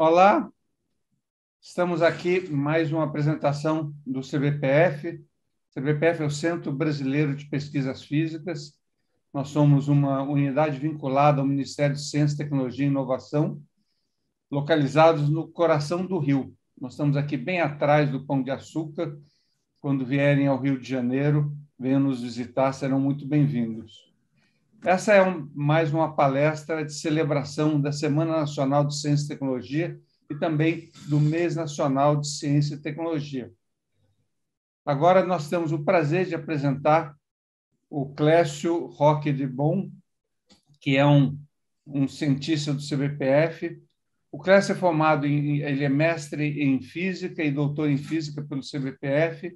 Olá, estamos aqui mais uma apresentação do CBPF. O CBPF é o Centro Brasileiro de Pesquisas Físicas. Nós somos uma unidade vinculada ao Ministério de Ciência, Tecnologia e Inovação, localizados no coração do Rio. Nós estamos aqui bem atrás do Pão de Açúcar. Quando vierem ao Rio de Janeiro, venham nos visitar, serão muito bem-vindos. Essa é um, mais uma palestra de celebração da Semana Nacional de Ciência e Tecnologia e também do Mês Nacional de Ciência e Tecnologia. Agora nós temos o prazer de apresentar o Clécio Roque de Bom, que é um, um cientista do CBPF. O Clécio é formado, em, ele é mestre em física e doutor em física pelo CBPF.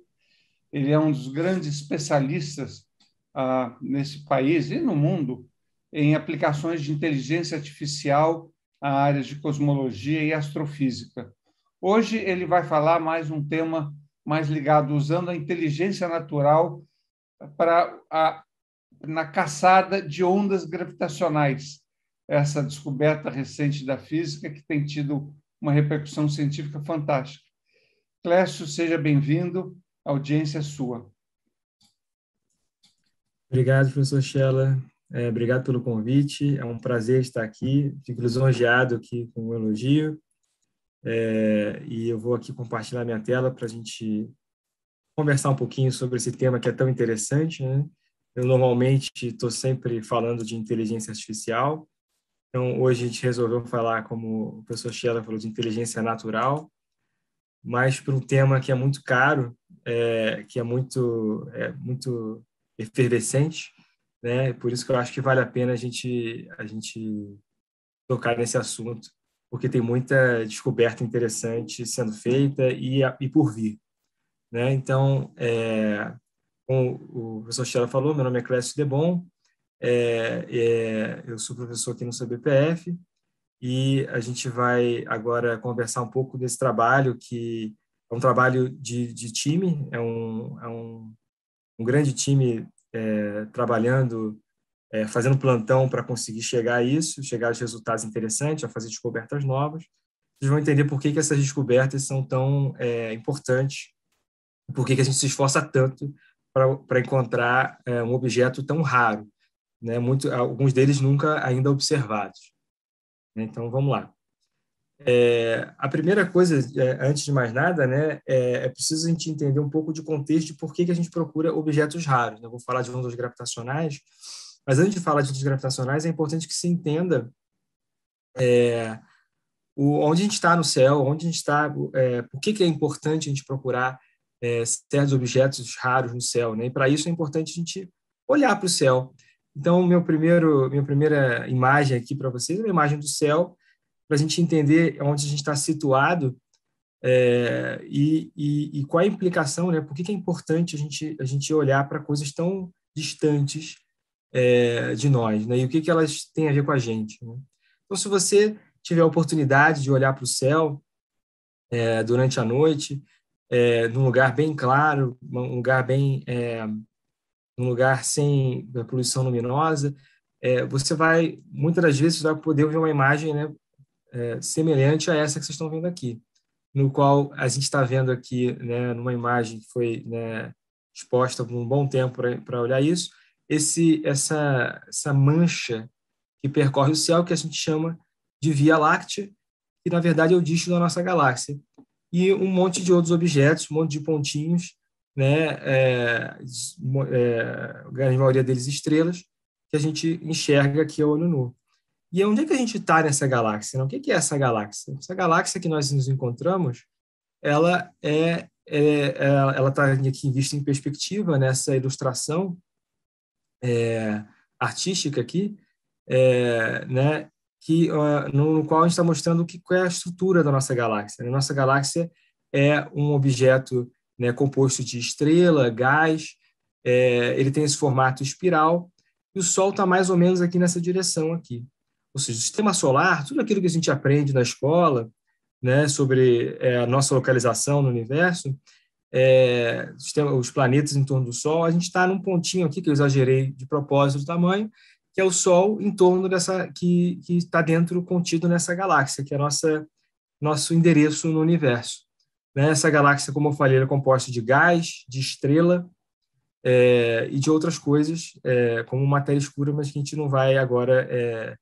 Ele é um dos grandes especialistas ah, nesse país e no mundo em aplicações de inteligência artificial a áreas de cosmologia e astrofísica. Hoje ele vai falar mais um tema mais ligado usando a inteligência natural para a, na caçada de ondas gravitacionais. Essa descoberta recente da física que tem tido uma repercussão científica fantástica. Clécio, seja bem-vindo, a audiência é sua. Obrigado, professor Shella. É, obrigado pelo convite. É um prazer estar aqui. Fico lisonjeado aqui com o elogio. É, e eu vou aqui compartilhar minha tela para a gente conversar um pouquinho sobre esse tema que é tão interessante. Né? Eu normalmente estou sempre falando de inteligência artificial. Então, hoje a gente resolveu falar, como o professor Sheila falou, de inteligência natural, mas para um tema que é muito caro, é, que é muito, é, muito efervescente, né? Por isso que eu acho que vale a pena a gente a gente tocar nesse assunto, porque tem muita descoberta interessante sendo feita e, e por vir, né? Então, é, como o professor Chela falou, meu nome é Clécio Debon, é, é, eu sou professor aqui no CBPF e a gente vai agora conversar um pouco desse trabalho que é um trabalho de, de time, é um, é um, um grande time é, trabalhando, é, fazendo plantão para conseguir chegar a isso, chegar a resultados interessantes, a fazer descobertas novas. Vocês vão entender por que, que essas descobertas são tão é, importantes, por que, que a gente se esforça tanto para encontrar um objeto tão raro, né? Muito, alguns deles nunca ainda observados. Então, vamos lá. É, a primeira coisa, é, antes de mais nada, né, é, é, preciso a gente entender um pouco de contexto de por que, que a gente procura objetos raros. Né? Eu vou falar de ondas gravitacionais, mas antes de falar de ondas gravitacionais, é importante que se entenda é, o, onde a gente está no céu, onde a gente está, é, por que, que é importante a gente procurar é, certos objetos raros no céu. Né? E para isso é importante a gente olhar para o céu. Então, meu primeiro, minha primeira imagem aqui para vocês é uma imagem do céu para a gente entender onde a gente está situado é, e, e, e, qual a implicação, né? Por que, que é importante a gente, a gente olhar para coisas tão distantes é, de nós, né? E o que, que elas têm a ver com a gente. Né? Então, se você tiver a oportunidade de olhar para o céu é, durante a noite, é, num lugar bem claro, um lugar bem, é, um lugar sem né, poluição luminosa, é, você vai muitas das vezes vai poder ver uma imagem, né? É, semelhante a essa que vocês estão vendo aqui, no qual a gente está vendo aqui, né, numa imagem que foi né, exposta por um bom tempo para olhar isso, esse, essa, essa mancha que percorre o céu, que a gente chama de Via Láctea, que na verdade é o disco da nossa galáxia, e um monte de outros objetos, um monte de pontinhos, né, é, é, a maioria deles estrelas, que a gente enxerga aqui ao olho nu. E onde é que a gente está nessa galáxia? Não? Né? O que é essa galáxia? Essa galáxia que nós nos encontramos, ela é, é, é ela está aqui vista em perspectiva nessa né? ilustração é, artística aqui, é, né? Que no, no, qual a gente está mostrando o que qual é a estrutura da nossa galáxia. A né? Nossa galáxia é um objeto né, composto de estrela, gás. É, ele tem esse formato espiral e o Sol está mais ou menos aqui nessa direção aqui ou seja, o sistema solar, tudo aquilo que a gente aprende na escola, né, sobre é, a nossa localização no universo, é, sistema, os planetas em torno do Sol, a gente está num pontinho aqui que eu exagerei de propósito do tamanho, que é o Sol em torno dessa que está dentro contido nessa galáxia, que é nossa nosso endereço no universo. Né? Essa galáxia, como eu falei, é composta de gás, de estrela é, e de outras coisas, é, como matéria escura, mas que a gente não vai agora é,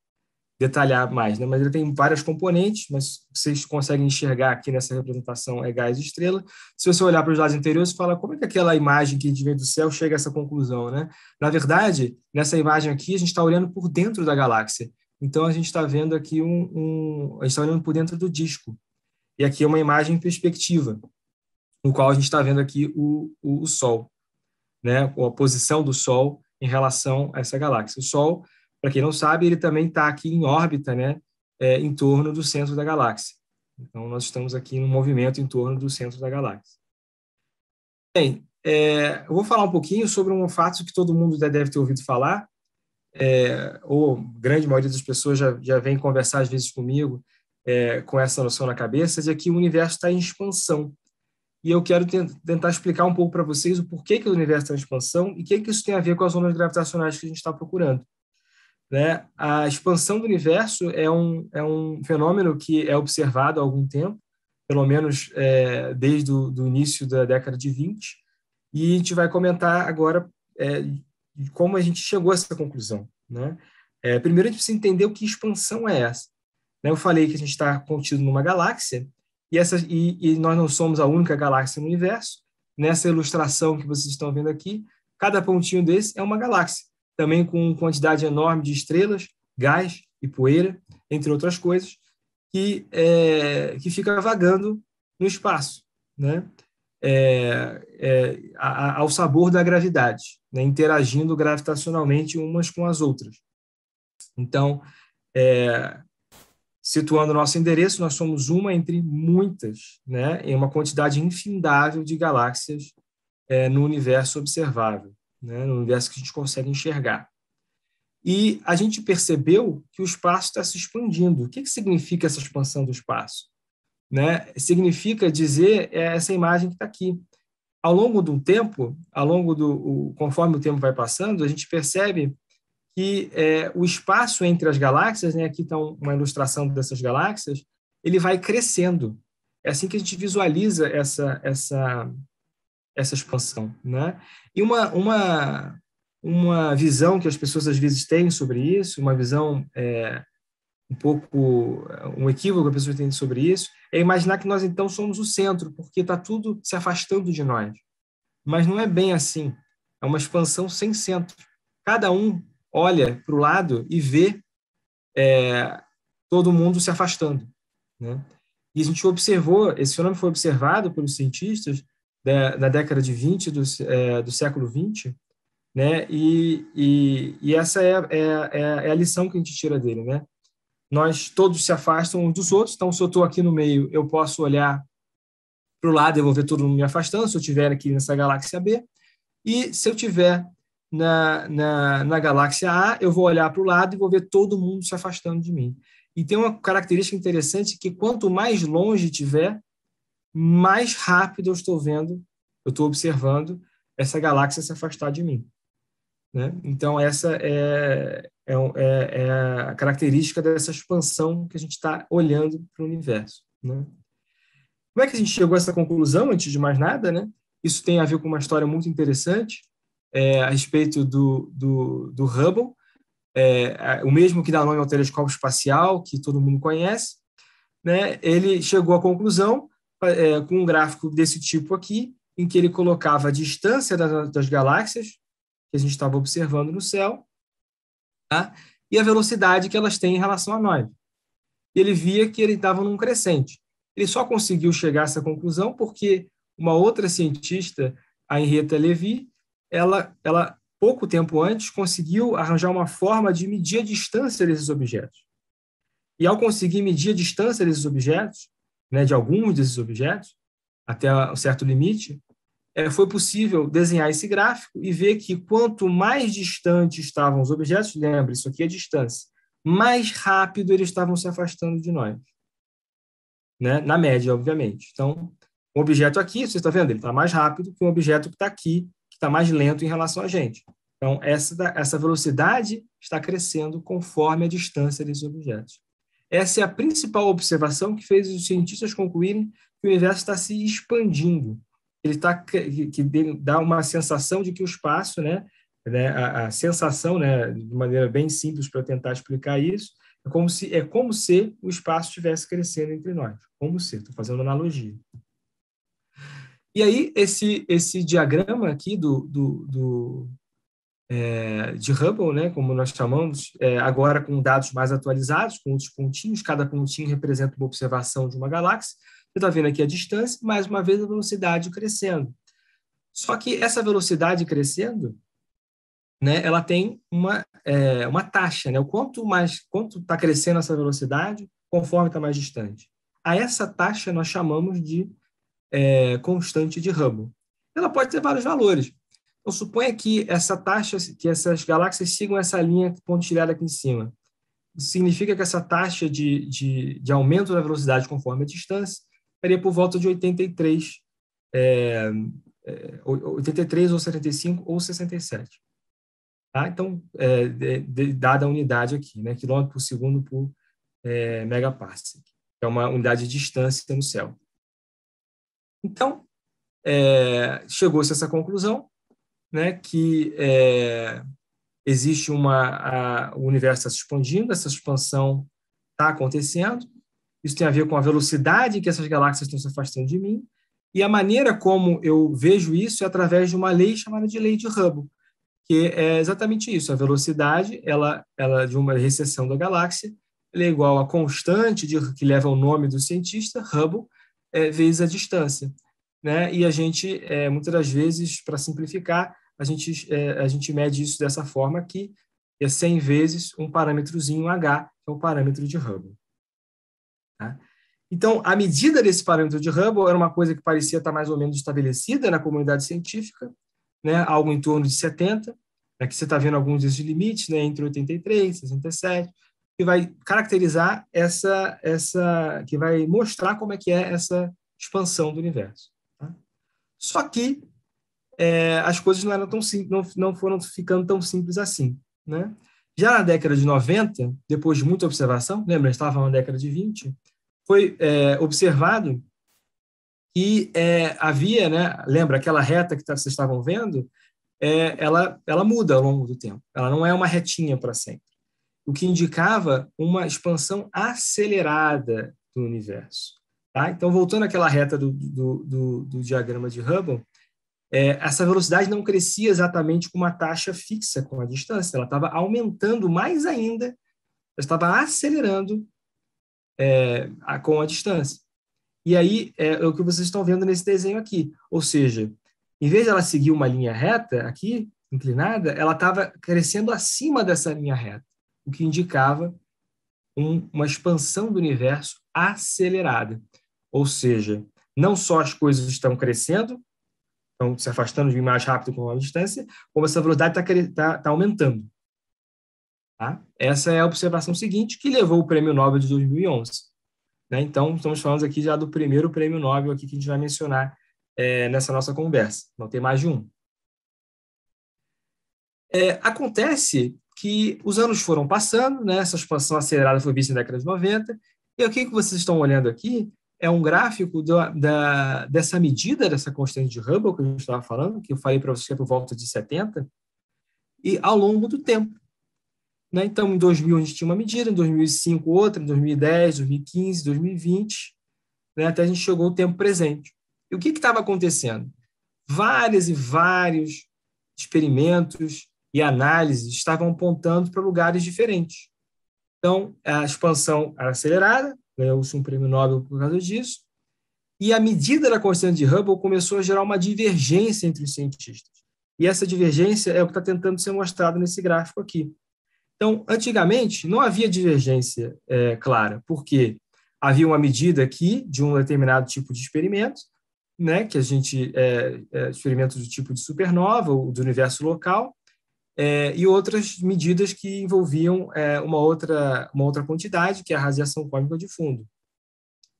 detalhar mais, né? mas ele tem várias componentes, mas vocês conseguem enxergar aqui nessa representação é gás estrela. Se você olhar para os lados interiores, fala como é que aquela imagem que a gente vê do céu chega a essa conclusão. Né? Na verdade, nessa imagem aqui, a gente está olhando por dentro da galáxia. Então, a gente está vendo aqui um, um a gente está olhando por dentro do disco. E aqui é uma imagem em perspectiva, no qual a gente está vendo aqui o, o, o Sol, né? a posição do Sol em relação a essa galáxia. O Sol para quem não sabe, ele também está aqui em órbita, né, é, em torno do centro da galáxia. Então, nós estamos aqui no movimento em torno do centro da galáxia. Bem, é, eu vou falar um pouquinho sobre um fato que todo mundo já deve ter ouvido falar, é, ou grande maioria das pessoas já, já vem conversar às vezes comigo é, com essa noção na cabeça, de que o universo está em expansão. E eu quero tentar explicar um pouco para vocês o porquê que o universo está em expansão e o que, que isso tem a ver com as ondas gravitacionais que a gente está procurando. Né? A expansão do universo é um, é um fenômeno que é observado há algum tempo, pelo menos é, desde o início da década de 20, e a gente vai comentar agora é, como a gente chegou a essa conclusão. Né? É, primeiro, a gente precisa entender o que expansão é essa. Né? Eu falei que a gente está contido numa galáxia, e, essa, e, e nós não somos a única galáxia no universo. Nessa ilustração que vocês estão vendo aqui, cada pontinho desse é uma galáxia também com quantidade enorme de estrelas, gás e poeira, entre outras coisas, que, é, que fica vagando no espaço, né? É, é, ao sabor da gravidade, né? interagindo gravitacionalmente umas com as outras. Então, é, situando nosso endereço, nós somos uma entre muitas, né, em uma quantidade infindável de galáxias é, no universo observável né, no universo que a gente consegue enxergar. E a gente percebeu que o espaço está se expandindo. O que, que significa essa expansão do espaço? Né? Significa dizer é essa imagem que está aqui. Ao longo do tempo, ao longo do, o, conforme o tempo vai passando, a gente percebe que é, o espaço entre as galáxias, né, aqui está uma ilustração dessas galáxias, ele vai crescendo. É assim que a gente visualiza essa, essa essa expansão, né? E uma, uma, uma visão que as pessoas às vezes têm sobre isso, uma visão é, um pouco, um equívoco que as pessoas têm sobre isso, é imaginar que nós então somos o centro, porque está tudo se afastando de nós. Mas não é bem assim. É uma expansão sem centro. Cada um olha para o lado e vê é, todo mundo se afastando, né? E a gente observou, esse fenômeno foi observado pelos cientistas da, da década de 20 do, é, do século 20, né? E, e, e essa é, é, é, é, a lição que a gente tira dele, né? Nós todos se afastam uns dos outros, então se eu estou aqui no meio, eu posso olhar para o lado e eu vou ver todo mundo me afastando, se eu estiver aqui nessa galáxia B, e se eu estiver na, na, na galáxia A, eu vou olhar para o lado e vou ver todo mundo se afastando de mim. E tem uma característica interessante que quanto mais longe tiver, mais rápido eu estou vendo, eu estou observando essa galáxia se afastar de mim. Né? Então, essa é, é, é, é, a característica dessa expansão que a gente está olhando para o universo. Né? Como é que a gente chegou a essa conclusão, antes de mais nada? Né? Isso tem a ver com uma história muito interessante é, a respeito do, do, do Hubble, é, o mesmo que dá nome ao telescópio espacial, que todo mundo conhece. Né? Ele chegou à conclusão é, com um gráfico desse tipo aqui, em que ele colocava a distância das, das galáxias que a gente estava observando no céu tá? e a velocidade que elas têm em relação a nós. Ele via que ele estava num crescente. Ele só conseguiu chegar a essa conclusão porque uma outra cientista, a Henrietta Levy, ela, ela pouco tempo antes conseguiu arranjar uma forma de medir a distância desses objetos. E ao conseguir medir a distância desses objetos, né, de alguns desses objetos, até um certo limite, é, foi possível desenhar esse gráfico e ver que quanto mais distante estavam os objetos, lembre isso aqui é distância, mais rápido eles estavam se afastando de nós. Né? Na média, obviamente. Então, o objeto aqui, você está vendo, ele está mais rápido que um objeto que está aqui, que está mais lento em relação a gente. Então, essa, essa velocidade está crescendo conforme a distância desses objetos. Essa é a principal observação que fez os cientistas concluírem que o universo está se expandindo. Ele está que dá uma sensação de que o espaço, né, né a, a sensação, né, de maneira bem simples para tentar explicar isso, é como se é como se o espaço estivesse crescendo entre nós, como se, estou fazendo analogia. E aí esse esse diagrama aqui do, do, do é, de Hubble, né, como nós chamamos, é, agora com dados mais atualizados, com outros pontinhos, cada pontinho representa uma observação de uma galáxia. Você está vendo aqui a distância, mais uma vez a velocidade crescendo. Só que essa velocidade crescendo, né, ela tem uma, é, uma taxa, né? O quanto mais quanto está crescendo essa velocidade, conforme está mais distante. A essa taxa nós chamamos de é, constante de Hubble. Ela pode ter vários valores. Então, suponha que essa taxa, que essas galáxias sigam essa linha pontilhada aqui em cima. Isso significa que essa taxa de, de, de aumento da velocidade conforme a distância estaria por volta de 83, é, 83 é, ou 75 ou 67. Tá? Então, é, de, de, dada a unidade aqui, né, quilômetro por segundo por é, megaparsec, que é uma unidade de distância no céu. Então, é, chegou-se a essa conclusão, né, que é, existe uma a, o universo está se expandindo, essa expansão está acontecendo. Isso tem a ver com a velocidade que essas galáxias estão se afastando de mim e a maneira como eu vejo isso é através de uma lei chamada de lei de Hubble, que é exatamente isso. A velocidade, ela, ela é de uma recessão da galáxia, é igual à constante de, que leva o nome do cientista Hubble é, vezes a distância, né? E a gente é, muitas das vezes, para simplificar, a gente, é, a gente mede isso dessa forma que é 100 vezes um parâmetrozinho H, que é o parâmetro de Hubble. Tá? Então, a medida desse parâmetro de Hubble era uma coisa que parecia estar mais ou menos estabelecida na comunidade científica, né, algo em torno de 70, aqui né? você está vendo alguns desses limites, né, entre 83 e 67, que vai caracterizar essa, essa, que vai mostrar como é que é essa expansão do universo. Tá? Só que é, as coisas não, eram tão simples, não, não foram ficando tão simples assim. Né? Já na década de 90, depois de muita observação, lembra, estava na década de 20, foi é, observado que é, havia, né, lembra, aquela reta que vocês estavam vendo, é, ela, ela muda ao longo do tempo, ela não é uma retinha para sempre, o que indicava uma expansão acelerada do universo. Tá? Então, voltando àquela reta do, do, do, do diagrama de Hubble, é, essa velocidade não crescia exatamente com uma taxa fixa com a distância, ela estava aumentando mais ainda, ela estava acelerando é, a, com a distância. E aí é, é o que vocês estão vendo nesse desenho aqui, ou seja, em vez de ela seguir uma linha reta aqui, inclinada, ela estava crescendo acima dessa linha reta, o que indicava um, uma expansão do universo acelerada. Ou seja, não só as coisas estão crescendo, então se afastando de mim mais rápido com a distância, como essa velocidade está tá, tá aumentando. Tá? Essa é a observação seguinte que levou o Prêmio Nobel de 2011. Né? Então, estamos falando aqui já do primeiro Prêmio Nobel aqui que a gente vai mencionar é, nessa nossa conversa. Não tem mais de um. É, acontece que os anos foram passando, né? essa expansão acelerada foi vista na década de 90, e o que vocês estão olhando aqui é um gráfico da, dessa medida, dessa constante de Hubble que eu estava falando, que eu falei para vocês por volta de 70, e ao longo do tempo. Né? Então, em 2000 a gente tinha uma medida, em 2005 outra, em 2010, 2015, 2020, né? até a gente chegou ao tempo presente. E o que estava acontecendo? Vários e vários experimentos e análises estavam apontando para lugares diferentes. Então, a expansão era acelerada, ganhou-se um prêmio Nobel por causa disso. E a medida da constante de Hubble começou a gerar uma divergência entre os cientistas. E essa divergência é o que está tentando ser mostrado nesse gráfico aqui. Então, antigamente, não havia divergência é, clara, porque havia uma medida aqui de um determinado tipo de experimento, né, que a gente é, é, experimento do tipo de supernova, ou do universo local, é, e outras medidas que envolviam é, uma, outra, uma outra quantidade, que é a radiação cósmica de fundo.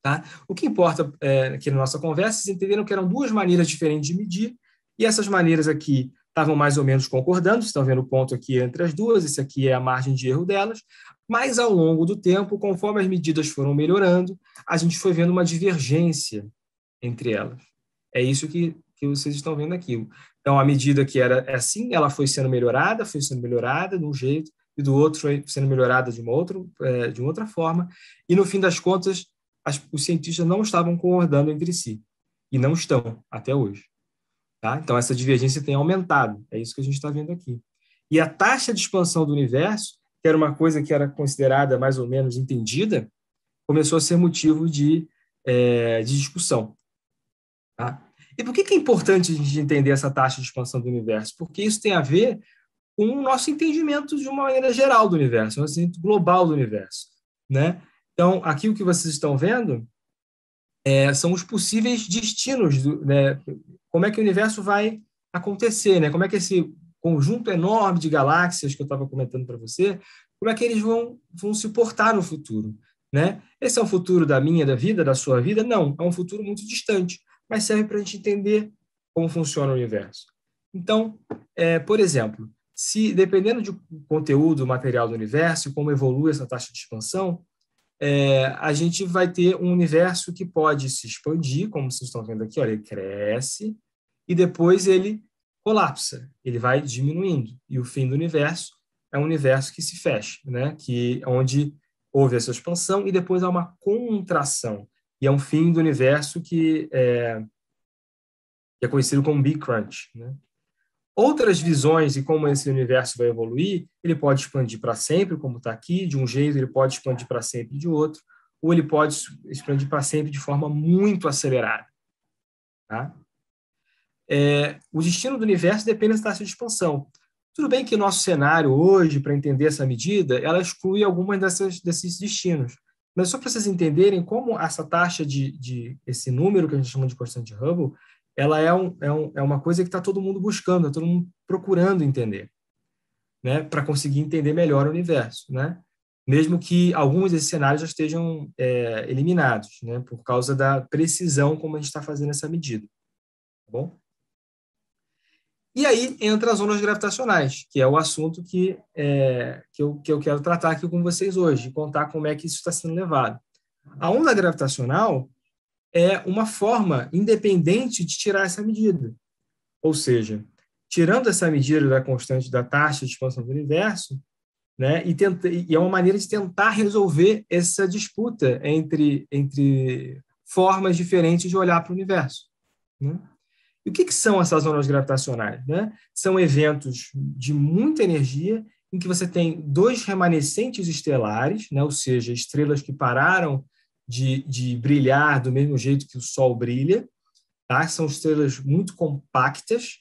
Tá? O que importa é, aqui na nossa conversa, vocês entenderam que eram duas maneiras diferentes de medir, e essas maneiras aqui estavam mais ou menos concordando, vocês estão vendo o ponto aqui entre as duas, esse aqui é a margem de erro delas, mas ao longo do tempo, conforme as medidas foram melhorando, a gente foi vendo uma divergência entre elas. É isso que que vocês estão vendo aqui. Então, à medida que era assim, ela foi sendo melhorada, foi sendo melhorada de um jeito, e do outro foi sendo melhorada de uma outra, eh, de uma outra forma, e no fim das contas, as, os cientistas não estavam concordando entre si, e não estão até hoje. Tá? Então, essa divergência tem aumentado, é isso que a gente está vendo aqui. E a taxa de expansão do universo, que era uma coisa que era considerada mais ou menos entendida, começou a ser motivo de, é, de discussão. E por que, é importante a gente entender essa taxa de expansão do universo? Porque isso tem a ver com o nosso entendimento de uma maneira geral do universo, o nosso entendimento global do universo. Né? Então, aqui o que vocês estão vendo é, são os possíveis destinos, do, né? como é que o universo vai acontecer, né? como é que esse conjunto enorme de galáxias que eu estava comentando para você, como é que eles vão, vão se portar no futuro. Né? Esse é o futuro da minha da vida, da sua vida? Não, é um futuro muito distante mas serve para a gente entender como funciona o universo. Então, é, por exemplo, se dependendo do conteúdo material do universo, como evolui essa taxa de expansão, é, a gente vai ter um universo que pode se expandir, como vocês estão vendo aqui, olha, ele cresce e depois ele colapsa, ele vai diminuindo e o fim do universo é um universo que se fecha, né? Que é onde houve essa expansão e depois há uma contração e é um fim do universo que é, que é conhecido como Big Crunch. Né? Outras visões de como esse universo vai evoluir, ele pode expandir para sempre, como está aqui, de um jeito, ele pode expandir para sempre de outro, ou ele pode expandir para sempre de forma muito acelerada. Tá? É, o destino do universo depende da taxa de expansão. Tudo bem que nosso cenário hoje, para entender essa medida, ela exclui algumas dessas, desses destinos. Mas só para vocês entenderem como essa taxa de, de, esse número que a gente chama de constante de Hubble, ela é, um, é, um, é uma coisa que está todo mundo buscando, está todo mundo procurando entender, né? Para conseguir entender melhor o universo, né? Mesmo que alguns desses cenários já estejam é, eliminados, né? Por causa da precisão como a gente está fazendo essa medida, tá bom? E aí entra as ondas gravitacionais, que é o assunto que, é, que, eu, que eu quero tratar aqui com vocês hoje, contar como é que isso está sendo levado. A onda gravitacional é uma forma independente de tirar essa medida. Ou seja, tirando essa medida da constante da taxa de expansão do universo, né, e, tenta, e é uma maneira de tentar resolver essa disputa entre, entre formas diferentes de olhar para o universo. Né? E o que, que são essas ondas gravitacionais? Né? São eventos de muita energia em que você tem dois remanescentes estelares, né? ou seja, estrelas que pararam de, de brilhar do mesmo jeito que o Sol brilha, tá? são estrelas muito compactas,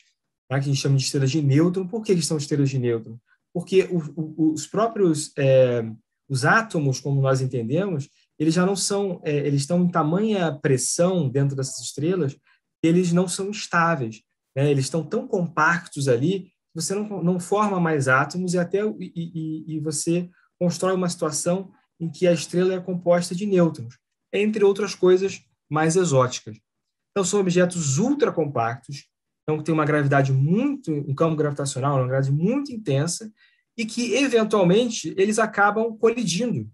tá? que a gente chama de estrelas de nêutron. Por que, são estrelas de nêutron? Porque o, o, os próprios é, os átomos, como nós entendemos, eles já não são, é, eles estão em tamanha pressão dentro dessas estrelas eles não são estáveis. Né? Eles estão tão compactos ali que você não, não forma mais átomos e até e, e, e você constrói uma situação em que a estrela é composta de nêutrons, entre outras coisas mais exóticas. Então, são objetos ultracompactos, então, que têm uma gravidade muito, um campo gravitacional, uma gravidade muito intensa, e que, eventualmente, eles acabam colidindo,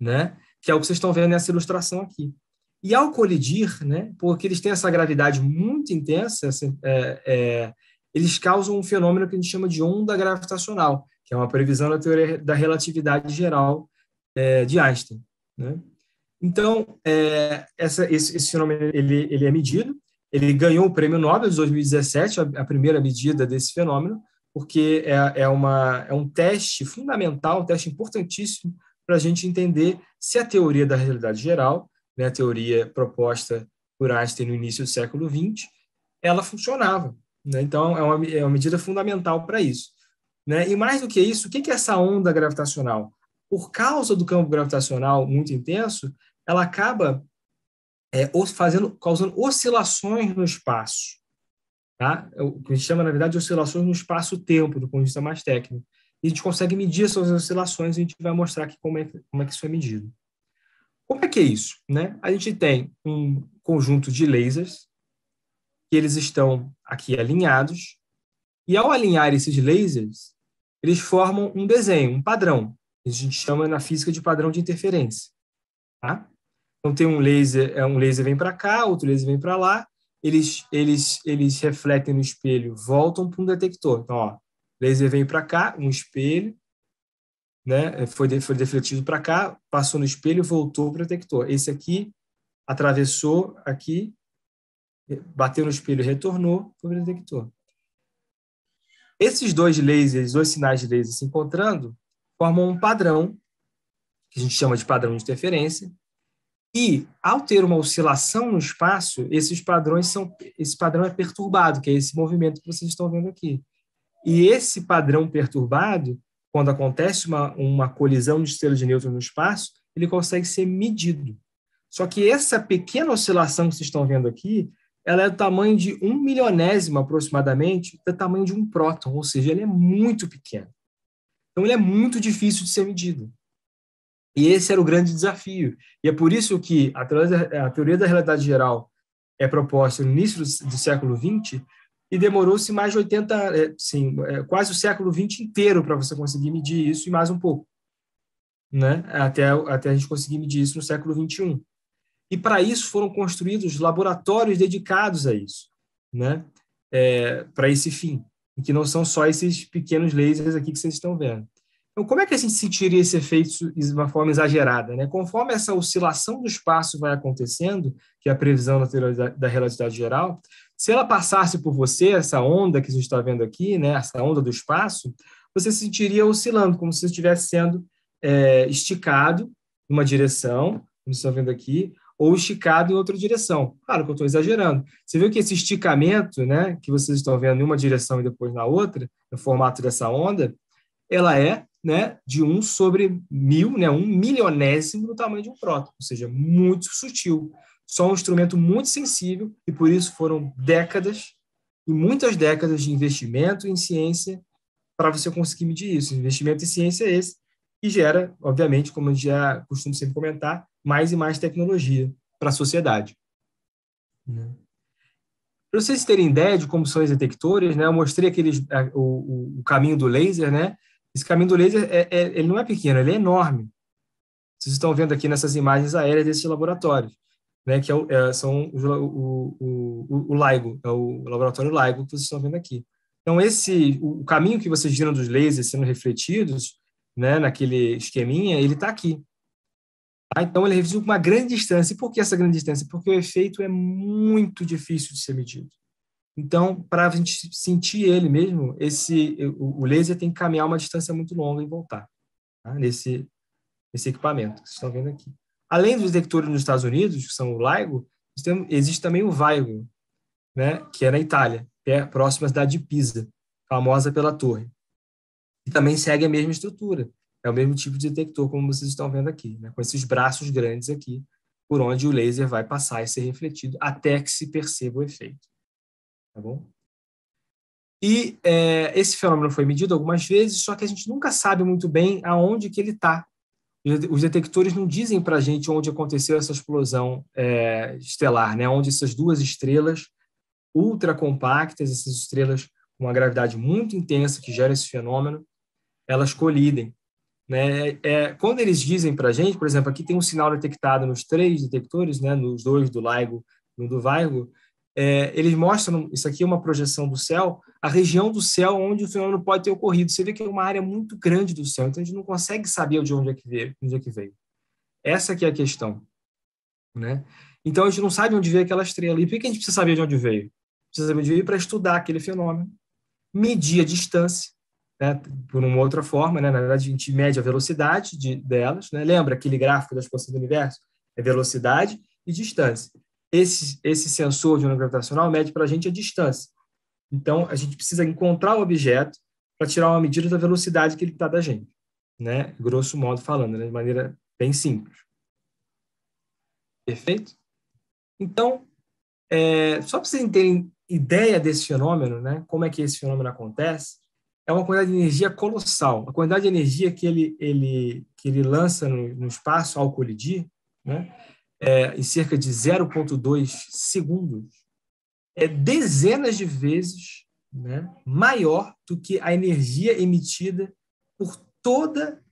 né? que é o que vocês estão vendo nessa ilustração aqui. E ao colidir, né, porque eles têm essa gravidade muito intensa, essa, é, é, eles causam um fenômeno que a gente chama de onda gravitacional, que é uma previsão da teoria da relatividade geral é, de Einstein. Né? Então, é, essa, esse, esse, fenômeno ele, ele é medido, ele ganhou o prêmio Nobel de 2017, a, a primeira medida desse fenômeno, porque é, é, uma, é um teste fundamental, um teste importantíssimo para a gente entender se a teoria da realidade geral né, a teoria proposta por Einstein no início do século XX, ela funcionava. Né? Então, é uma, é uma medida fundamental para isso. Né? E mais do que isso, o que é essa onda gravitacional? Por causa do campo gravitacional muito intenso, ela acaba é, fazendo, causando oscilações no espaço. Tá? É o que a gente chama, na verdade, de oscilações no espaço-tempo, do ponto de vista mais técnico. E a gente consegue medir essas oscilações e a gente vai mostrar aqui como é, como é que isso é medido. Como é que é isso? Né? A gente tem um conjunto de lasers que eles estão aqui alinhados e ao alinhar esses lasers, eles formam um desenho, um padrão. A gente chama na física de padrão de interferência. Tá? Então tem um laser, é, um laser vem para cá, outro laser vem para lá, eles, eles, eles refletem no espelho, voltam para um detector. Então, ó, laser vem para cá, um espelho, né? Foi, de, foi defletido para cá, passou no espelho, voltou para o detector. Esse aqui atravessou aqui, bateu no espelho, retornou para o detector. Esses dois lasers, dois sinais de laser se encontrando, formam um padrão, que a gente chama de padrão de interferência, e ao ter uma oscilação no espaço, esses padrões são esse padrão é perturbado, que é esse movimento que vocês estão vendo aqui. E esse padrão perturbado quando acontece uma, uma colisão de estrelas de nêutrons no espaço, ele consegue ser medido. Só que essa pequena oscilação que vocês estão vendo aqui, ela é do tamanho de um milionésimo aproximadamente do tamanho de um próton, ou seja, ele é muito pequeno. Então ele é muito difícil de ser medido. E esse era o grande desafio. E é por isso que a teoria da, a teoria da relatividade geral é proposta no início do, do século XX, e demorou-se mais de 80, é, sim, é, quase o século XX inteiro para você conseguir medir isso e mais um pouco, né? Até, até a gente conseguir medir isso no século XXI. E para isso foram construídos laboratórios dedicados a isso, né? É, para esse fim, e que não são só esses pequenos lasers aqui que vocês estão vendo. Então, como é que a gente sentiria esse efeito de uma forma exagerada? Né? Conforme essa oscilação do espaço vai acontecendo, que é a previsão da, da relatividade geral, se ela passasse por você, essa onda que a gente está vendo aqui, né, essa onda do espaço, você se sentiria oscilando, como se estivesse sendo é, esticado numa direção, como vocês estão vendo aqui, ou esticado em outra direção. Claro que eu estou exagerando. Você viu que esse esticamento, né, que vocês estão vendo em uma direção e depois na outra, no formato dessa onda, ela é né, de 1 um sobre mil, né, um milionésimo do tamanho de um próton, ou seja, muito sutil só um instrumento muito sensível e por isso foram décadas e muitas décadas de investimento em ciência para você conseguir medir isso. Investimento em ciência é esse que gera, obviamente, como eu já costumo sempre comentar, mais e mais tecnologia para a sociedade. Né? Para vocês terem ideia de como são os detectores, né, eu mostrei aqueles, o, o caminho do laser, né? Esse caminho do laser é, é, ele não é pequeno, ele é enorme. Vocês estão vendo aqui nessas imagens aéreas desses laboratórios né, que é o, é, são o, o, o, o, LIGO, é o laboratório LIGO que vocês estão vendo aqui. Então, esse, o caminho que vocês viram dos lasers sendo refletidos né, naquele esqueminha, ele está aqui. Tá? Então, ele refletiu uma grande distância. E por que essa grande distância? Porque o efeito é muito difícil de ser medido. Então, para a gente sentir ele mesmo, esse, o, laser tem que caminhar uma distância muito longa e voltar tá? nesse, nesse equipamento que vocês estão vendo aqui. Além dos detectores nos Estados Unidos, que são o LIGO, existe também o VIGO, né, que é na Itália, que é próxima à cidade de Pisa, famosa pela torre. E também segue a mesma estrutura. É o mesmo tipo de detector, como vocês estão vendo aqui, né, com esses braços grandes aqui, por onde o laser vai passar e ser refletido até que se perceba o efeito. Tá bom? E é, esse fenômeno foi medido algumas vezes, só que a gente nunca sabe muito bem aonde que ele está os detectores não dizem para a gente onde aconteceu essa explosão é, estelar, né? onde essas duas estrelas ultra compactas, essas estrelas com uma gravidade muito intensa que gera esse fenômeno, elas colidem. Né? É, é quando eles dizem para a gente, por exemplo, aqui tem um sinal detectado nos três detectores, né? nos dois do LIGO e um do VIGO, é, eles mostram, isso aqui é uma projeção do céu, a região do céu onde o fenômeno pode ter ocorrido. Você vê que é uma área muito grande do céu, então a gente não consegue saber de onde é que veio. Onde é que veio. Essa que é a questão. Né? Então a gente não sabe onde veio aquela estrela. E por que a gente precisa saber de onde veio? Precisa saber de onde veio para estudar aquele fenômeno, medir a distância, né? por uma outra forma, né? na verdade a gente mede a velocidade de, delas. Né? Lembra aquele gráfico das forças do universo? É velocidade e distância esse, esse sensor de onda gravitacional mede para a gente a distância. Então, a gente precisa encontrar o objeto para tirar uma medida da velocidade que ele está da gente, né? Grosso modo falando, né? de maneira bem simples. Perfeito? Então, é, só para vocês terem ideia desse fenômeno, né? Como é que esse fenômeno acontece? É uma quantidade de energia colossal. A quantidade de energia que ele, ele, que ele lança no, no espaço ao colidir, né? é, em cerca de 0,2 segundos, é dezenas de vezes né, maior do que a energia emitida por toda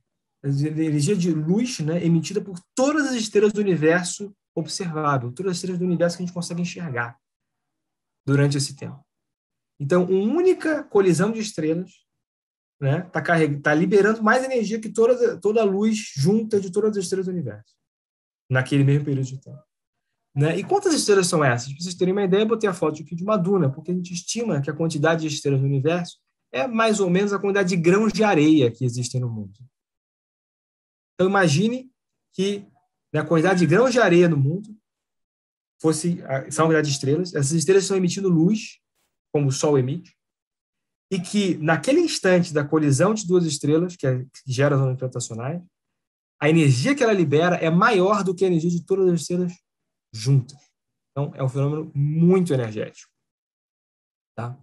a energia de luz né, emitida por todas as estrelas do universo observável, todas as estrelas do universo que a gente consegue enxergar durante esse tempo. Então, uma única colisão de estrelas está né, tá, tá liberando mais energia que toda, toda a luz junta de todas as estrelas do universo naquele mesmo período de tempo. Né? E quantas estrelas são essas? Para vocês terem uma ideia, eu botei a foto aqui de uma duna, porque a gente estima que a quantidade de estrelas no universo é mais ou menos a quantidade de grãos de areia que existem no mundo. Então, imagine que né, a quantidade de grãos de areia no mundo fosse são a quantidade de estrelas. Essas estrelas estão emitindo luz, como o Sol emite, e que naquele instante da colisão de duas estrelas, que, é, que gera as ondas gravitacionais, a energia que ela libera é maior do que a energia de todas as estrelas juntas. Então, é um fenômeno muito energético. Tá?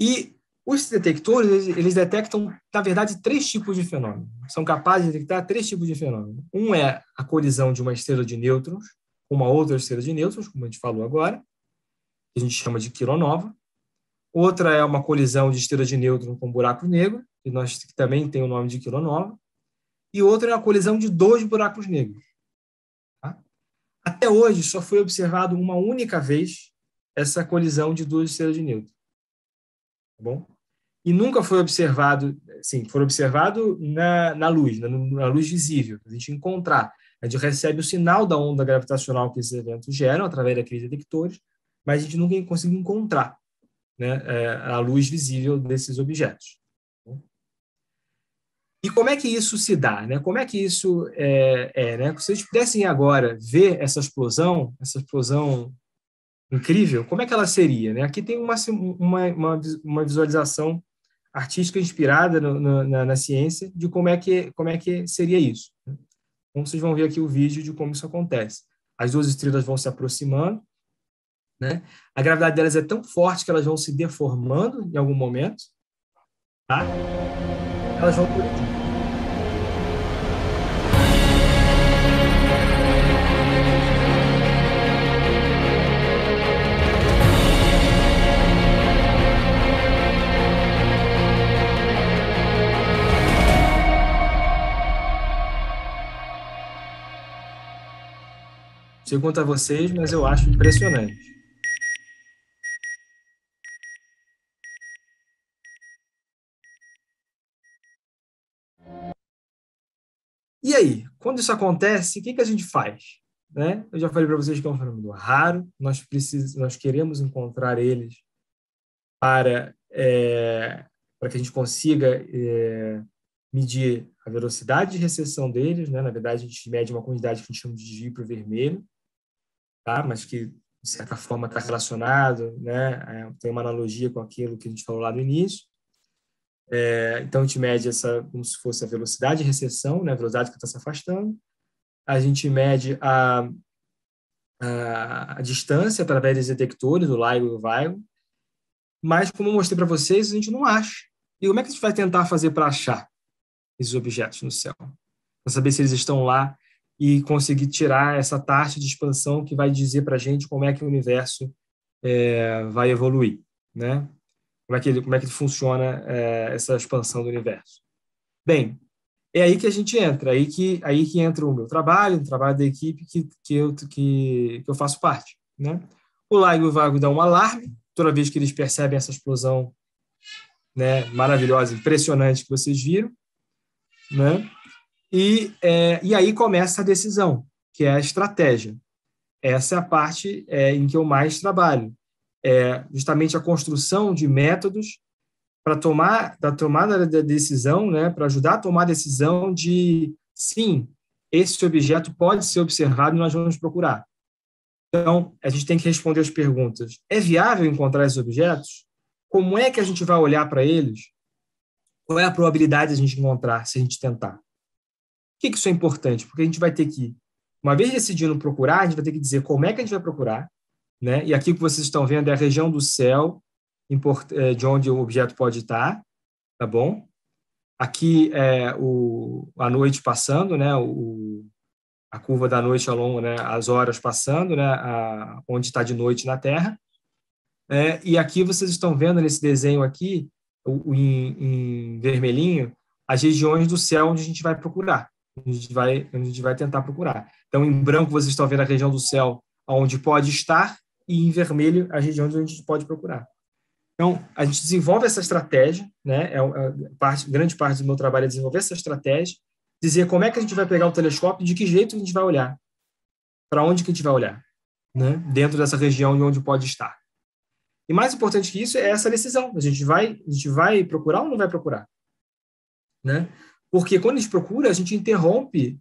E os detectores, eles, detectam, na verdade, três tipos de fenômeno. São capazes de detectar três tipos de fenômeno. Um é a colisão de uma estrela de nêutrons com uma outra estrela de nêutrons, como a gente falou agora, que a gente chama de quilonova. Outra é uma colisão de estrela de nêutrons com um buraco negro, que nós que também tem o nome de quilonova e outro é a colisão de dois buracos negros. Tá? Até hoje, só foi observado uma única vez essa colisão de duas estrelas de Newton. Tá bom? E nunca foi observado, sim, foi observado na, na luz, na, na luz visível, a gente encontrar. A gente recebe o sinal da onda gravitacional que esses eventos geram através daqueles detectores, mas a gente nunca conseguiu encontrar né, eh, a luz visível desses objetos. E como é que isso se dá? Né? Como é que isso é? é né? Se vocês pudessem agora ver essa explosão, essa explosão incrível, como é que ela seria? Né? Aqui tem uma, uma, uma, visualização artística inspirada no, no, na, na, ciência de como é que, como é que seria isso. Né? Então, vocês vão ver aqui o vídeo de como isso acontece. As duas estrelas vão se aproximando, né? a gravidade delas é tão forte que elas vão se deformando em algum momento. Tá? elas vão por aqui. sei quanto a vocês, mas eu acho impressionante. E aí, quando isso acontece, o que, que a gente faz? Né? Eu já falei para vocês que é um fenômeno raro, nós, precisamos, nós queremos encontrar eles para, é, para que a gente consiga é, medir a velocidade de recessão deles, né? na verdade a gente mede uma quantidade que a gente chama de desvio para o vermelho, tá? mas que de certa forma está relacionado, né? É, tem uma analogia com aquilo que a gente falou lá no início, é, então, a gente mede essa, como se fosse a velocidade de recessão, né, a velocidade que está se afastando. A gente mede a, a, a distância através dos detectores, do LIGO e do VIGO. Mas, como eu mostrei para vocês, a gente não acha. E como é que a gente vai tentar fazer para achar esses objetos no céu? Para saber se eles estão lá e conseguir tirar essa taxa de expansão que vai dizer para a gente como é que o universo é, vai evoluir, né? Como é que, ele, como é que funciona é, essa expansão do universo? Bem, é aí que a gente entra, aí que, aí que entra o meu trabalho, o trabalho da equipe que, que, eu, que, que eu faço parte. Né? O Lago e o Vago dão um alarme, toda vez que eles percebem essa explosão né, maravilhosa, impressionante que vocês viram. Né? E, é, e aí começa a decisão, que é a estratégia. Essa é a parte é, em que eu mais trabalho é, justamente a construção de métodos para tomar da tomada da decisão, né, para ajudar a tomar a decisão de sim, esse objeto pode ser observado e nós vamos procurar. Então, a gente tem que responder as perguntas: é viável encontrar esses objetos? Como é que a gente vai olhar para eles? Qual é a probabilidade de a gente encontrar se a gente tentar? Por que isso é importante? Porque a gente vai ter que, uma vez decidindo procurar, a gente vai ter que dizer como é que a gente vai procurar, né? E aqui o que vocês estão vendo é a região do céu é, de onde o objeto pode estar, tá bom? Aqui é o, a noite passando, né? O, a curva da noite ao longo, né? As horas passando, né? A, onde está de noite na Terra. É, e aqui vocês estão vendo nesse desenho aqui, o, em, em, vermelhinho, as regiões do céu onde a gente vai procurar, a gente vai, a gente vai tentar procurar. Então, em branco vocês estão vendo a região do céu onde pode estar, e em vermelho as regiões onde a gente pode procurar. Então, a gente desenvolve essa estratégia, né? É, é parte, grande parte do meu trabalho é desenvolver essa estratégia, dizer como é que a gente vai pegar o telescópio, de que jeito a gente vai olhar, para onde que a gente vai olhar, né? Dentro dessa região de onde pode estar. E mais importante que isso é essa decisão. A gente vai, a gente vai procurar ou não vai procurar, né? Porque quando a gente procura, a gente interrompe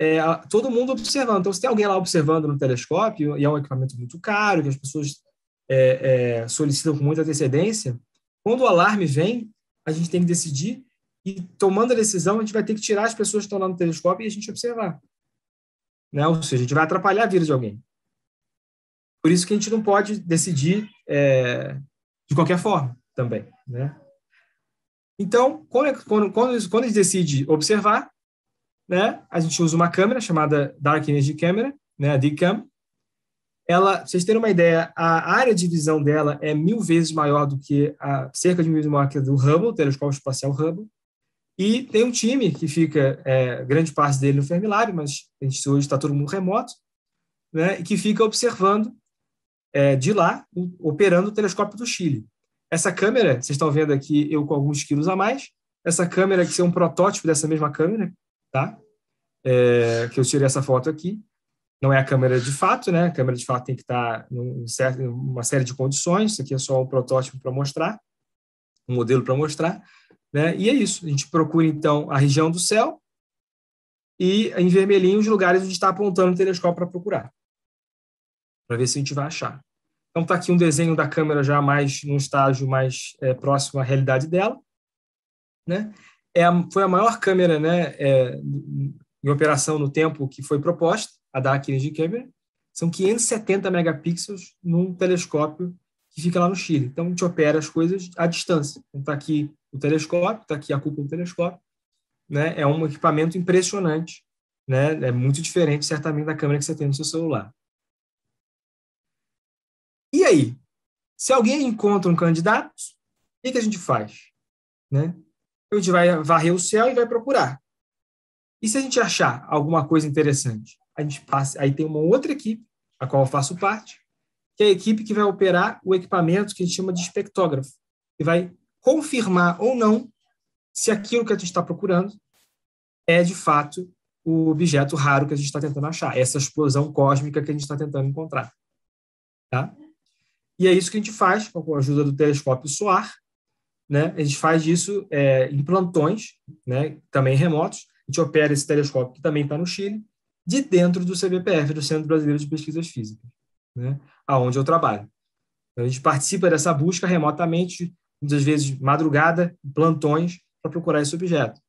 é, todo mundo observando. Então, se tem alguém lá observando no telescópio, e é um equipamento muito caro, que as pessoas é, é, solicitam com muita antecedência, quando o alarme vem, a gente tem que decidir, e tomando a decisão, a gente vai ter que tirar as pessoas que estão lá no telescópio e a gente observar. Né? Ou seja, a gente vai atrapalhar a vida de alguém. Por isso que a gente não pode decidir é, de qualquer forma também. Né? Então, quando, é, quando, quando, quando a gente decide observar, né? A gente usa uma câmera chamada Dark Energy Camera, né? A DCAM. Ela, pra vocês terem uma ideia, a área de visão dela é mil vezes maior do que a cerca de mil vezes maior que a do Hubble, o telescópio espacial Hubble. E tem um time que fica é, grande parte dele no Fermilab, mas a gente hoje está todo mundo remoto, né? E que fica observando é, de lá, operando o telescópio do Chile. Essa câmera, vocês estão vendo aqui, eu com alguns quilos a mais. Essa câmera que é um protótipo dessa mesma câmera, tá? É, que eu tirei essa foto aqui. Não é a câmera de fato, né? A câmera de fato tem que estar tá em certo, uma série de condições. Isso aqui é só um protótipo para mostrar, um modelo para mostrar, né? E é isso. A gente procura então a região do céu e em vermelhinho os lugares onde está apontando o telescópio para procurar, para ver se a gente vai achar. Então está aqui um desenho da câmera já mais num estágio mais é, próximo à realidade dela, né? é a, foi a maior câmera né, é, em operação no tempo que foi proposta, a da Kirin Camera. São 570 megapixels num telescópio que fica lá no Chile. Então, a gente opera as coisas à distância. Então, está aqui o telescópio, está aqui a cúpula do telescópio. Né? É um equipamento impressionante. Né? É muito diferente, certamente, da câmera que você tem no seu celular. E aí? Se alguém encontra um candidato, o que, que a gente faz? Né? a gente vai varrer o céu e vai procurar. E se a gente achar alguma coisa interessante? A gente passa, aí tem uma outra equipe, a qual eu faço parte, que é a equipe que vai operar o equipamento que a gente chama de espectógrafo, e vai confirmar ou não se aquilo que a gente está procurando é de fato o objeto raro que a gente está tentando achar, essa explosão cósmica que a gente está tentando encontrar. Tá? E é isso que a gente faz com a ajuda do telescópio SOAR, né, a gente faz isso é, em plantões, né, também remotos. A gente opera esse telescópio, que também está no Chile, de dentro do CBPF, do Centro Brasileiro de Pesquisas Físicas, né, aonde eu trabalho. Então, a gente participa dessa busca remotamente, muitas vezes madrugada, plantões, para procurar esse objeto.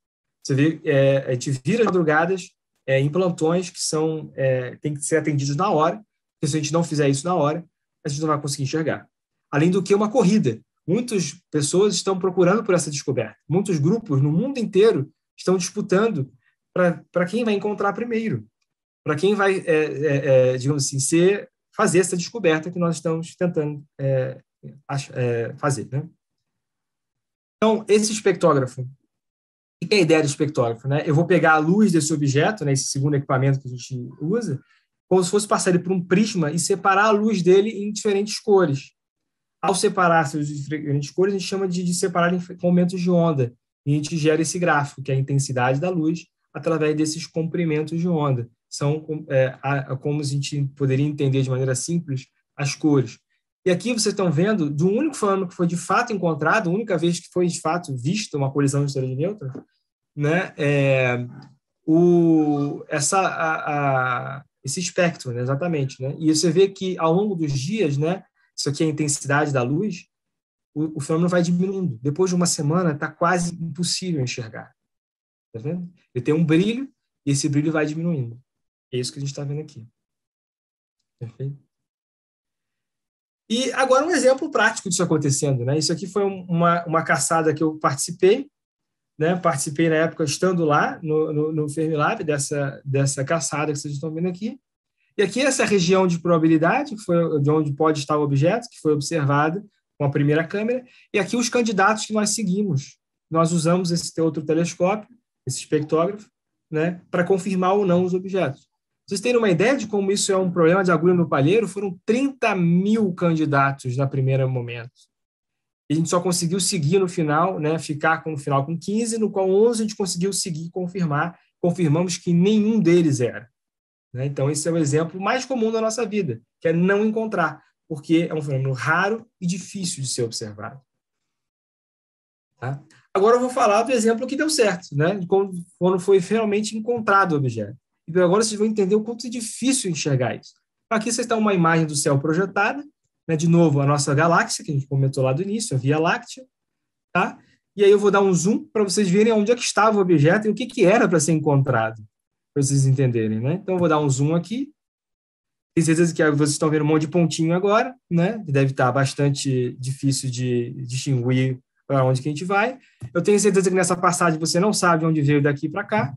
Você vê, é, a gente vira as madrugadas é, em plantões que são é, tem que ser atendidos na hora, porque se a gente não fizer isso na hora, a gente não vai conseguir enxergar. Além do que uma corrida, Muitas pessoas estão procurando por essa descoberta. Muitos grupos no mundo inteiro estão disputando para quem vai encontrar primeiro, para quem vai, é, é, é, digamos assim, ser, fazer essa descoberta que nós estamos tentando é, é, fazer. Né? Então, esse espectrógrafo, o que é a ideia do espectrógrafo? Né? Eu vou pegar a luz desse objeto, né, esse segundo equipamento que a gente usa, como se fosse passar ele por um prisma e separar a luz dele em diferentes cores ao separar as diferentes cores, a gente chama de, de separar em momentos de onda. E a gente gera esse gráfico, que é a intensidade da luz, através desses comprimentos de onda. São é, a, a, como a gente poderia entender de maneira simples as cores. E aqui vocês estão vendo, do único fenômeno que foi de fato encontrado, a única vez que foi de fato vista uma colisão de estrela de nêutrons, né, é, o, essa, a, a, esse espectro, né, exatamente. Né? E você vê que ao longo dos dias, né, isso aqui é a intensidade da luz, o, o fenômeno vai diminuindo. Depois de uma semana, está quase impossível enxergar. Está vendo? Ele tem um brilho e esse brilho vai diminuindo. É isso que a gente está vendo aqui. Perfeito? E agora um exemplo prático disso acontecendo. Né? Isso aqui foi uma, uma caçada que eu participei. Né? Participei na época estando lá no, no, no Fermilab dessa, dessa caçada que vocês estão vendo aqui. E aqui essa região de probabilidade, que foi de onde pode estar o objeto, que foi observado com a primeira câmera, e aqui os candidatos que nós seguimos. Nós usamos esse outro telescópio, esse espectrógrafo, né, para confirmar ou não os objetos. Vocês terem uma ideia de como isso é um problema de agulha no palheiro, foram 30 mil candidatos na primeira momento. E a gente só conseguiu seguir no final, né, ficar com final com 15, no qual 11 a gente conseguiu seguir e confirmar, confirmamos que nenhum deles era. Né? Então, esse é o exemplo mais comum da nossa vida, que é não encontrar, porque é um fenômeno raro e difícil de ser observado. Tá? Agora eu vou falar do exemplo que deu certo, né? de quando foi realmente encontrado o objeto. E então, agora vocês vão entender o quanto é difícil enxergar isso. Então, aqui vocês têm uma imagem do céu projetada, né? de novo, a nossa galáxia, que a gente comentou lá do início, a Via Láctea. Tá? E aí eu vou dar um zoom para vocês verem onde é que estava o objeto e o que, que era para ser encontrado para vocês entenderem, né? Então, eu vou dar um zoom aqui. Tenho certeza que vocês estão vendo um monte de pontinho agora, né? Deve estar tá bastante difícil de distinguir para onde que a gente vai. Eu tenho certeza que nessa passagem você não sabe onde veio daqui para cá.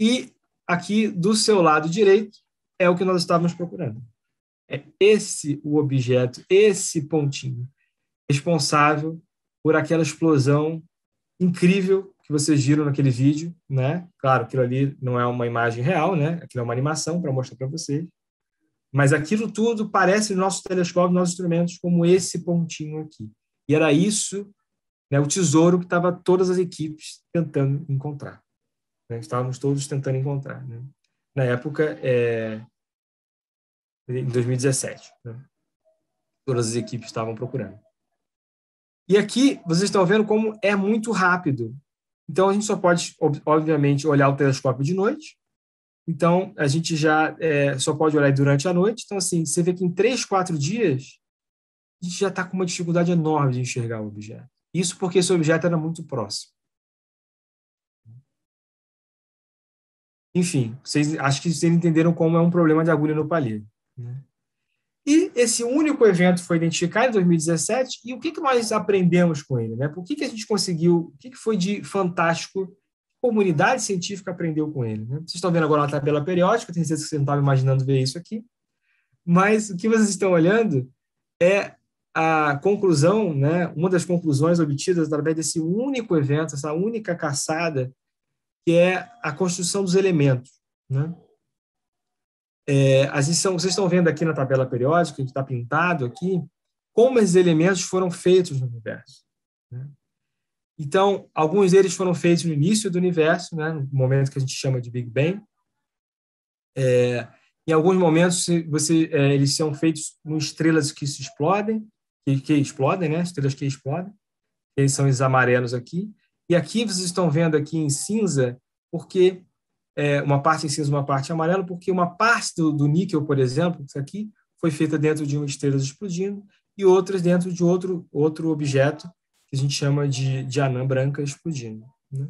E aqui do seu lado direito é o que nós estávamos procurando. É esse o objeto, esse pontinho responsável por aquela explosão incrível que vocês viram naquele vídeo, né? Claro, aquilo ali não é uma imagem real, né? Aquilo é uma animação para mostrar para vocês. Mas aquilo tudo parece no nosso telescópio, nossos instrumentos, como esse pontinho aqui. E era isso, né, o tesouro que estava todas as equipes tentando encontrar. Né? Estávamos todos tentando encontrar. Né? Na época, é, em 2017, né? todas as equipes estavam procurando. E aqui vocês estão vendo como é muito rápido então, a gente só pode, obviamente, olhar o telescópio de noite. Então, a gente já é, só pode olhar durante a noite. Então, assim, você vê que em três, quatro dias, a gente já está com uma dificuldade enorme de enxergar o objeto. Isso porque esse objeto era muito próximo. Enfim, vocês, acho que vocês entenderam como é um problema de agulha no palheiro. Né? E esse único evento foi identificado em 2017, e o que, que nós aprendemos com ele? Né? Por que, que a gente conseguiu, o que, que foi de fantástico comunidade científica aprendeu com ele. Né? Vocês estão vendo agora a tabela periódica, tenho certeza que você não estava imaginando ver isso aqui, mas o que vocês estão olhando é a conclusão, né? uma das conclusões obtidas através desse único evento, essa única caçada, que é a construção dos elementos. Né? É, as são, vocês estão vendo aqui na tabela periódica, que está pintado aqui, como esses elementos foram feitos no universo. Né? Então, alguns deles foram feitos no início do universo, né, no momento que a gente chama de Big Bang. É, em alguns momentos, você, é, eles são feitos em estrelas que se explodem, que, que explodem, né, estrelas que explodem. Eles são os amarelos aqui. E aqui vocês estão vendo aqui em cinza, porque é, uma parte em cinza, uma parte em amarelo, porque uma parte do, do níquel, por exemplo, isso aqui, foi feita dentro de uma estrela explodindo e outras dentro de outro, outro objeto que a gente chama de, de anã branca explodindo. Né?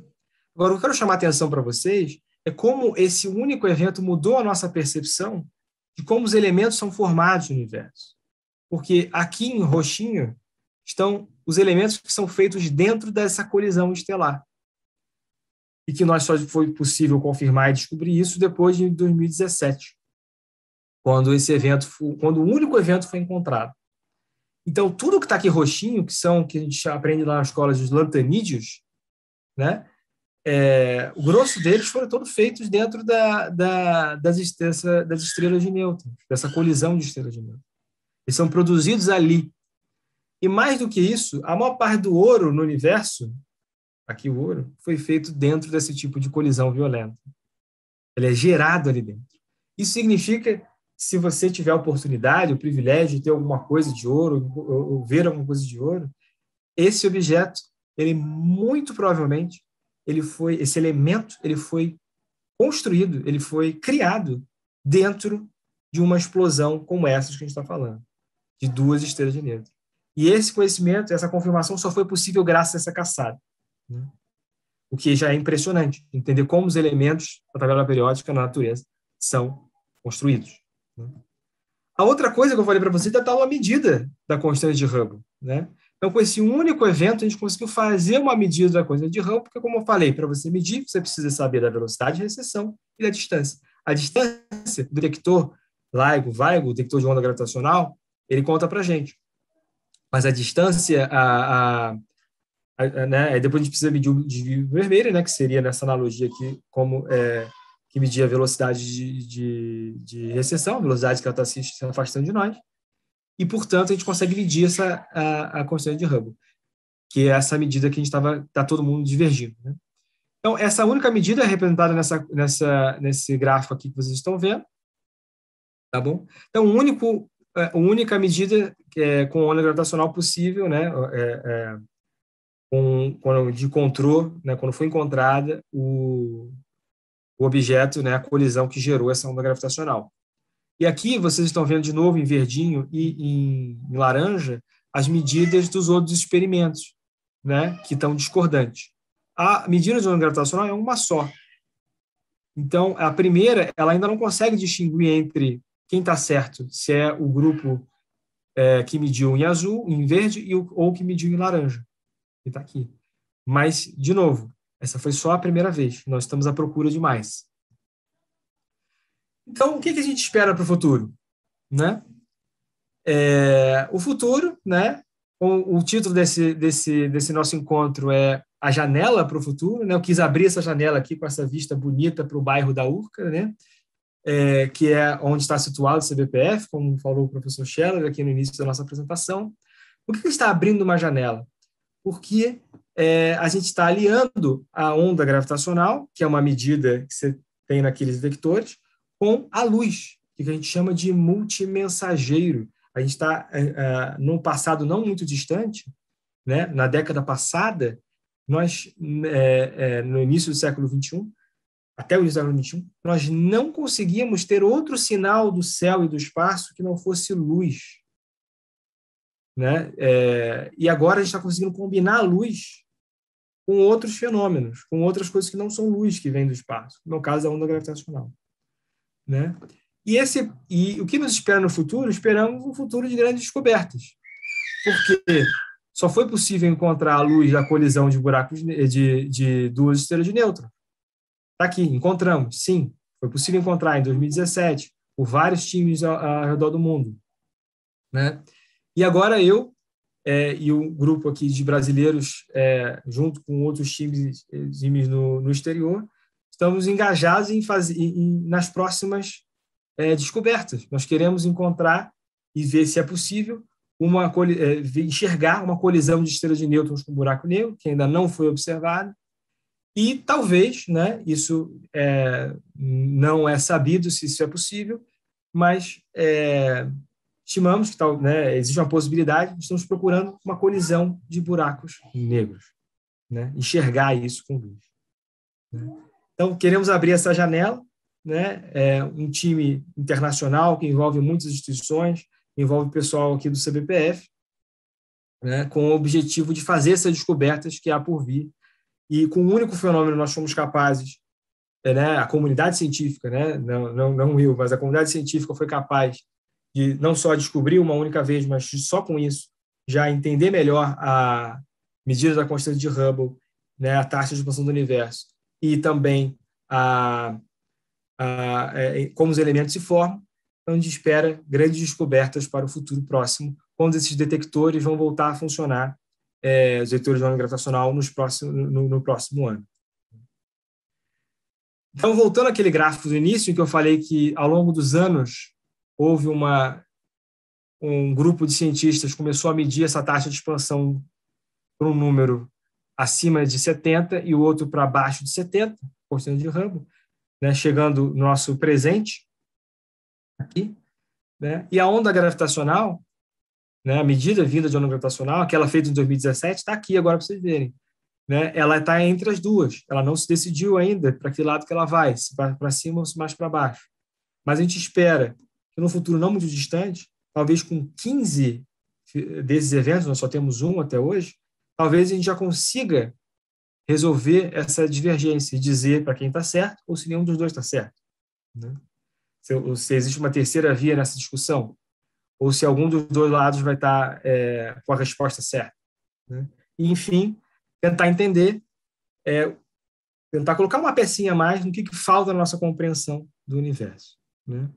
Agora, o que eu quero chamar a atenção para vocês é como esse único evento mudou a nossa percepção de como os elementos são formados no universo. Porque aqui em roxinho estão os elementos que são feitos dentro dessa colisão estelar e que nós só foi possível confirmar e descobrir isso depois de 2017, quando esse evento, foi, quando o único evento foi encontrado. Então, tudo que está aqui roxinho, que são que a gente aprende lá na escola dos lantanídeos, né? É, o grosso deles foram todos feitos dentro da, da, das, dessa, das estrelas de Nêutron, dessa colisão de estrelas de Nêutron. Eles são produzidos ali. E mais do que isso, a maior parte do ouro no universo aqui o ouro, foi feito dentro desse tipo de colisão violenta. Ele é gerado ali dentro. Isso significa se você tiver a oportunidade, o privilégio de ter alguma coisa de ouro, ou ver alguma coisa de ouro, esse objeto, ele muito provavelmente, ele foi, esse elemento, ele foi construído, ele foi criado dentro de uma explosão como essas que a gente está falando, de duas estrelas de neutro. E esse conhecimento, essa confirmação só foi possível graças a essa caçada. Né? O que já é impressionante, entender como os elementos da tabela periódica na natureza são construídos. Né? A outra coisa que eu falei para vocês é dar tal medida da constante de Hubble. Né? Então, com esse único evento, a gente conseguiu fazer uma medida da constante de Hubble, porque, como eu falei, para você medir, você precisa saber da velocidade de recessão e da distância. A distância do detector LIGO, VIGO, o detector de onda gravitacional, ele conta para a gente. Mas a distância, a, a, né? Aí depois a gente precisa medir o desvio vermelho, né? Que seria nessa analogia aqui como é, que media a velocidade de, de, de recessão, velocidade que ela está se, afastando de nós. E, portanto, a gente consegue medir essa, a, a constante de Hubble, que é essa medida que a gente estava, está todo mundo divergindo. Né? Então, essa única medida é representada nessa, nessa, nesse gráfico aqui que vocês estão vendo, tá bom? Então, único, é, a única medida é, com onda gravitacional possível, né, é, é com, quando encontrou, né, quando foi encontrada o, o objeto, né, a colisão que gerou essa onda gravitacional. E aqui vocês estão vendo de novo em verdinho e em, laranja as medidas dos outros experimentos, né, que estão discordantes. A medida de onda gravitacional é uma só. Então, a primeira, ela ainda não consegue distinguir entre quem está certo, se é o grupo é, que mediu em azul, em verde, e, ou que mediu em laranja e está aqui. Mas, de novo, essa foi só a primeira vez. Nós estamos à procura de mais. Então, o que, que a gente espera para o futuro? Né? É, o futuro, né? O, o, título desse, desse, desse nosso encontro é A Janela para o Futuro. Né? Eu quis abrir essa janela aqui com essa vista bonita para o bairro da Urca, né? É, que é onde está situado o CBPF, como falou o professor Scheller aqui no início da nossa apresentação. O que está abrindo uma janela? porque é, a gente está aliando a onda gravitacional, que é uma medida que você tem naqueles vectores, com a luz, que a gente chama de multimensageiro. A gente está, é, é, num passado não muito distante, né, na década passada, nós, é, é no início do século XXI, até o início do século XXI, nós não conseguíamos ter outro sinal do céu e do espaço que não fosse luz. Né? É, e agora a gente está conseguindo combinar a luz com outros fenômenos, com outras coisas que não são luz que vem do espaço, no caso a onda gravitacional. Né? E, esse, e o que nos espera no futuro? Esperamos um futuro de grandes descobertas, porque só foi possível encontrar a luz da colisão de buracos eh, de, de duas estrelas de nêutron. Está aqui, encontramos, sim. Foi possível encontrar em 2017 por vários times ao, ao redor do mundo. Né? E agora eu é, e um grupo aqui de brasileiros, é, junto com outros times, é, times no, no exterior, estamos engajados em fazer em, nas próximas é, descobertas. Nós queremos encontrar e ver se é possível uma é, enxergar uma colisão de estrelas de nêutrons com buraco negro, que ainda não foi observado, e talvez, né, isso é, não é sabido se isso é possível, mas é, estimamos que tal, né, existe uma possibilidade, estamos procurando uma colisão de buracos negros, né? enxergar isso com luz. Né? Então, queremos abrir essa janela, né? É um time internacional que envolve muitas instituições, envolve o pessoal aqui do CBPF, né? com o objetivo de fazer essas descobertas que há por vir. E com o único fenômeno nós fomos capazes, é, né? a comunidade científica, né? não, não, não eu, mas a comunidade científica foi capaz de não só descobrir uma única vez, mas só com isso já entender melhor a medida da constante de Hubble, né, a taxa de expansão do universo e também a, a, é, é como os elementos se formam, gente espera grandes descobertas para o futuro próximo, quando esses detectores vão voltar a funcionar, é, os detectores de onda gravitacional, nos próximo, no, no próximo ano. Então, voltando àquele gráfico do início, em que eu falei que, ao longo dos anos, houve uma um grupo de cientistas começou a medir essa taxa de expansão para um número acima de 70 e o outro para baixo de 70% de ramo, né, chegando no nosso presente aqui, né? E a onda gravitacional, né, a medida vinda de onda gravitacional, aquela feita em 2017, está aqui agora para vocês verem. Né? Ela está entre as duas. Ela não se decidiu ainda para que lado que ela vai, se para cima ou se mais para baixo. Mas a gente espera que no futuro não muito distante, talvez com 15 eh, desses eventos, nós só temos um até hoje, talvez a gente já consiga resolver essa divergência e dizer para quem está certo ou se nenhum dos dois está certo. Né? Se, se, existe uma terceira via nessa discussão, ou se algum dos dois lados vai tá, estar eh, é, com a resposta certa. Né? E, enfim, tentar entender, é, tentar colocar uma pecinha a mais no que, que falta na nossa compreensão do universo. Né?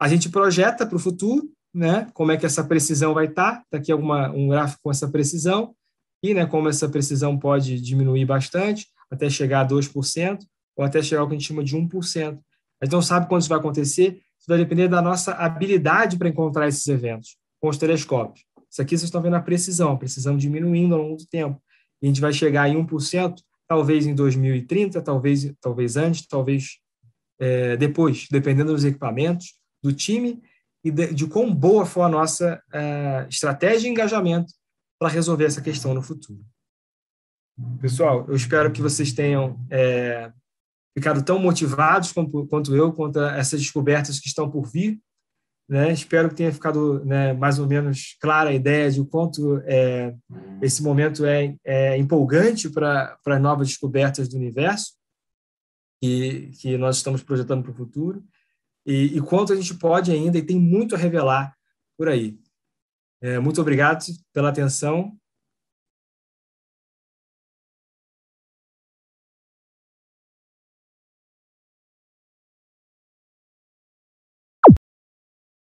A gente projeta para o futuro, né? Como é que essa precisão vai estar? Tá? tá aqui alguma, um gráfico com essa precisão e, né? Como essa precisão pode diminuir bastante até chegar a 2% ou até chegar ao que a gente chama de 1%. A gente não sabe quando isso vai acontecer, isso vai depender da nossa habilidade para encontrar esses eventos com os telescópios. Isso aqui vocês estão vendo a precisão, a precisão diminuindo ao longo do tempo. E a gente vai chegar em 1%, talvez em 2030, talvez, talvez antes, talvez é, depois, dependendo dos equipamentos, do time e de, de quão boa foi a nossa uh, estratégia e engajamento para resolver essa questão no futuro. Pessoal, eu espero que vocês tenham é, ficado tão motivados quanto, quanto eu contra essas descobertas que estão por vir. Né? Espero que tenha ficado né, mais ou menos clara a ideia de o quanto é, esse momento é, é empolgante para as novas descobertas do universo que, que nós estamos projetando para o futuro e, e quanto a gente pode ainda e tem muito a revelar por aí. É, muito obrigado pela atenção